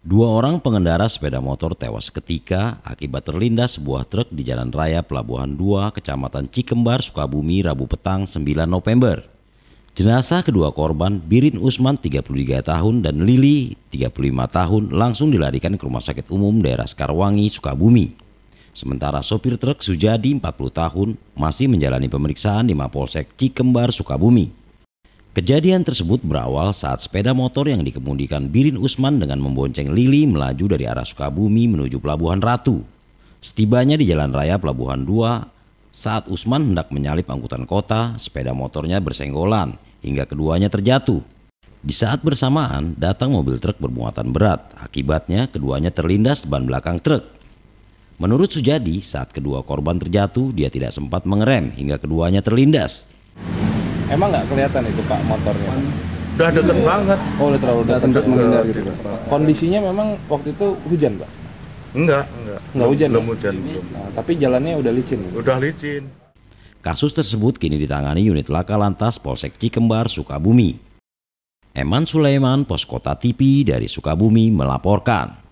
Dua orang pengendara sepeda motor tewas ketika akibat terlindas sebuah truk di Jalan Raya Pelabuhan 2, Kecamatan Cikembar, Sukabumi, Rabu petang 9 November. Jenazah kedua korban, Birin Usman 33 tahun dan Lili 35 tahun langsung dilarikan ke Rumah Sakit Umum Daerah Sekarwangi, Sukabumi. Sementara sopir truk Sujadi 40 tahun masih menjalani pemeriksaan di Mapolsek Cikembar, Sukabumi. Kejadian tersebut berawal saat sepeda motor yang dikemudikan Birin Usman dengan membonceng Lili melaju dari arah Sukabumi menuju Pelabuhan Ratu. Setibanya di jalan raya Pelabuhan 2, saat Usman hendak menyalip angkutan kota, sepeda motornya bersenggolan hingga keduanya terjatuh. Di saat bersamaan, datang mobil truk bermuatan berat. Akibatnya, keduanya terlindas ban belakang truk. Menurut Sujadi, saat kedua korban terjatuh, dia tidak sempat mengerem hingga keduanya terlindas. Emang nggak kelihatan itu Pak motornya? Udah deket banget. Oh, udah terlalu deket, deket menghindar gitu. Kondisinya memang waktu itu hujan, Pak? Enggak, enggak. Enggak hujan. Belum ya? hujan. Nah, tapi jalannya udah licin. Udah licin. Kasus tersebut kini ditangani unit Laka Lantas Polsek Cikembar, Sukabumi. Eman Sulaiman, Poskota TV dari Sukabumi melaporkan.